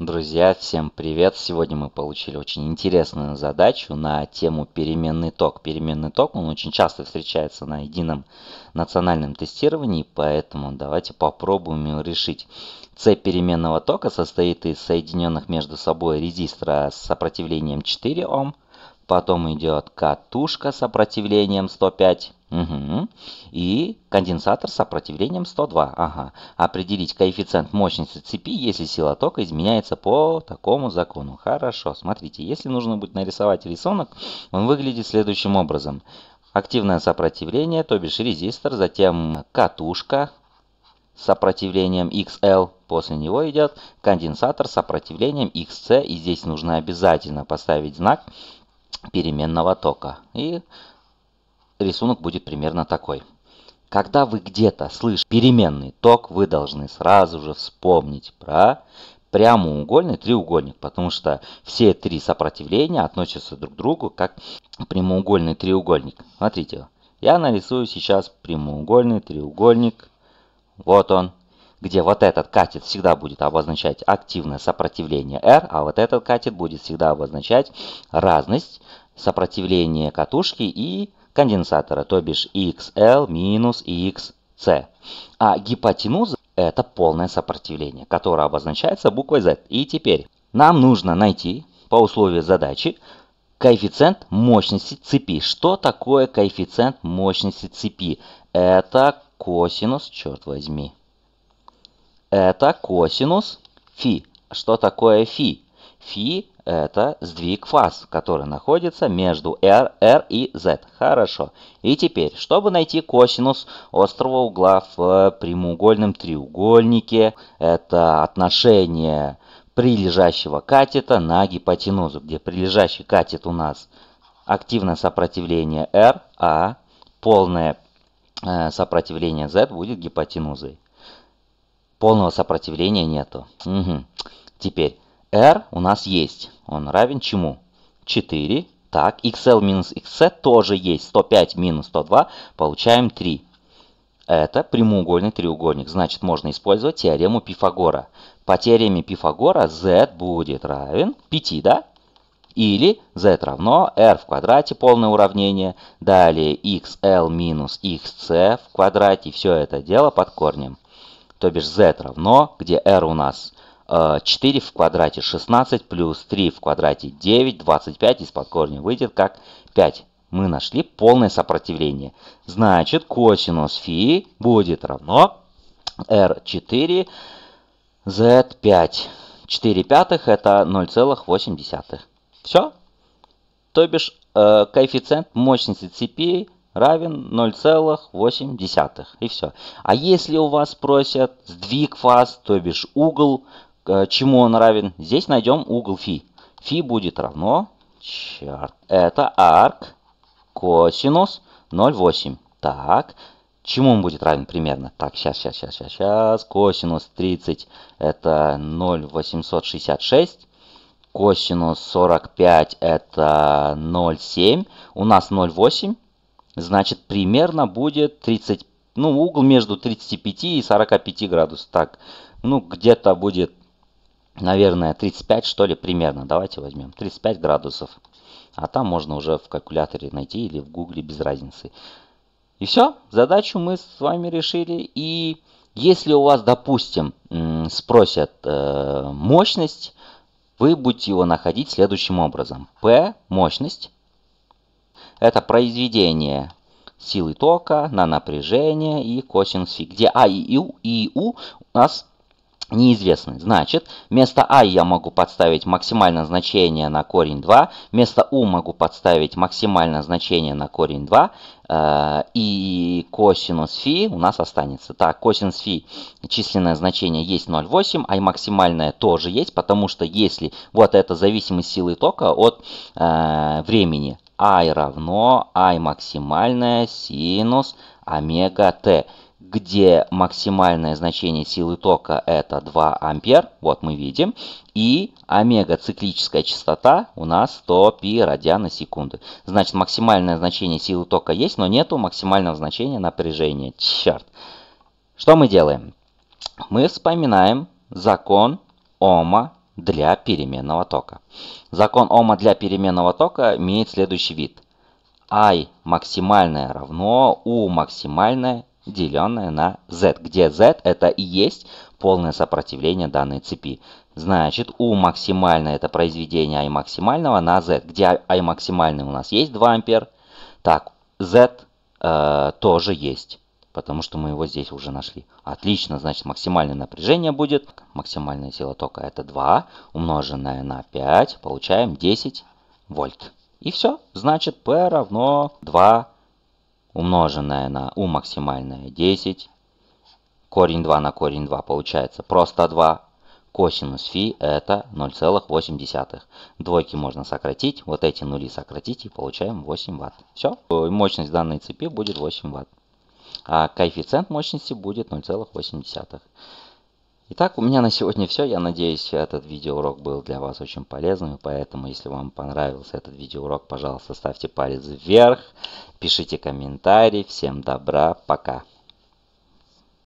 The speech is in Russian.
Друзья, всем привет! Сегодня мы получили очень интересную задачу на тему переменный ток. Переменный ток, он очень часто встречается на едином национальном тестировании, поэтому давайте попробуем его решить. С переменного тока состоит из соединенных между собой резистора с сопротивлением 4 Ом, потом идет катушка с сопротивлением 105 Угу. И конденсатор с сопротивлением 102. Ага. Определить коэффициент мощности цепи, если сила тока изменяется по такому закону. Хорошо. Смотрите, если нужно будет нарисовать рисунок, он выглядит следующим образом. Активное сопротивление, то бишь резистор, затем катушка с сопротивлением XL, после него идет конденсатор с сопротивлением XC, и здесь нужно обязательно поставить знак переменного тока. И рисунок будет примерно такой. Когда вы где-то слышите переменный ток, вы должны сразу же вспомнить про прямоугольный треугольник, потому что все три сопротивления относятся друг к другу как прямоугольный треугольник. Смотрите, я нарисую сейчас прямоугольный треугольник. Вот он, где вот этот катет всегда будет обозначать активное сопротивление R, а вот этот катет будет всегда обозначать разность сопротивления катушки и конденсатора, то бишь XL минус XC. А гипотенуза – это полное сопротивление, которое обозначается буквой Z. И теперь нам нужно найти по условию задачи коэффициент мощности цепи. Что такое коэффициент мощности цепи? Это косинус, черт возьми. Это косинус фи. Что такое фи? Фи это сдвиг фаз, который находится между R, R и Z. Хорошо. И теперь, чтобы найти косинус острого угла в прямоугольном треугольнике, это отношение прилежащего катета на гипотенузу, где прилежащий катет у нас активное сопротивление R, а полное э, сопротивление Z будет гипотенузой. Полного сопротивления нету. Угу. Теперь r у нас есть. Он равен чему? 4. Так, xl минус xc тоже есть. 105 минус 102, получаем 3. Это прямоугольный треугольник. Значит, можно использовать теорему Пифагора. По теореме Пифагора z будет равен 5, да? Или z равно r в квадрате, полное уравнение. Далее xl минус xc в квадрате. Все это дело под корнем. То бишь z равно, где r у нас 4 э, в квадрате 16 плюс 3 в квадрате 9, 25 из-под корня выйдет как 5. Мы нашли полное сопротивление. Значит, косинус фи будет равно r4 z5. 4 пятых это 0,8. Все. То бишь э, коэффициент мощности цепи равен 0,8. И все. А если у вас просят сдвиг фаз, то бишь угол Э, чему он равен? Здесь найдем угол φ. Фи будет равно, черт, это арк косинус 0,8. Так, чему он будет равен примерно? Так, сейчас, сейчас, сейчас, сейчас, сейчас. Косинус 30 это 0,866. Косинус 45 это 0,7. У нас 0,8. Значит, примерно будет 30, ну, угол между 35 и 45 градусов. Так, ну, где-то будет наверное, 35 что ли примерно. Давайте возьмем 35 градусов. А там можно уже в калькуляторе найти или в гугле, без разницы. И все, задачу мы с вами решили. И если у вас, допустим, спросят э, мощность, вы будете его находить следующим образом. P – мощность. Это произведение силы тока на напряжение и косинус фи. Где А и У, и У у нас неизвестны. Значит, вместо а я могу подставить максимальное значение на корень 2, вместо у могу подставить максимальное значение на корень 2, э, и косинус фи у нас останется. Так, косинус фи численное значение есть 0,8, а и максимальное тоже есть, потому что если вот эта зависимость силы тока от э, времени, i равно i максимальное синус омега t, где максимальное значение силы тока это 2 ампер, вот мы видим, и омега циклическая частота у нас 100 пи радиан на секунду. Значит, максимальное значение силы тока есть, но нету максимального значения напряжения. Черт. Что мы делаем? Мы вспоминаем закон Ома для переменного тока. Закон Ома для переменного тока имеет следующий вид. I максимальное равно U максимальное, деленное на Z, где Z это и есть полное сопротивление данной цепи. Значит, U максимальное это произведение I максимального на Z, где I максимальный у нас есть 2 ампер. Так, Z э, тоже есть потому что мы его здесь уже нашли. Отлично, значит максимальное напряжение будет. Максимальная сила тока это 2, умноженное на 5, получаем 10 вольт. И все, значит P равно 2 умноженное на U максимальное 10. Корень 2 на корень 2 получается просто 2. Косинус φ это 0,8. Двойки можно сократить, вот эти нули сократить и получаем 8 Вт. Все, мощность данной цепи будет 8 Вт а коэффициент мощности будет 0,8. Итак, у меня на сегодня все. Я надеюсь, этот видеоурок был для вас очень полезным. Поэтому, если вам понравился этот видеоурок, пожалуйста, ставьте палец вверх, пишите комментарии. Всем добра, пока!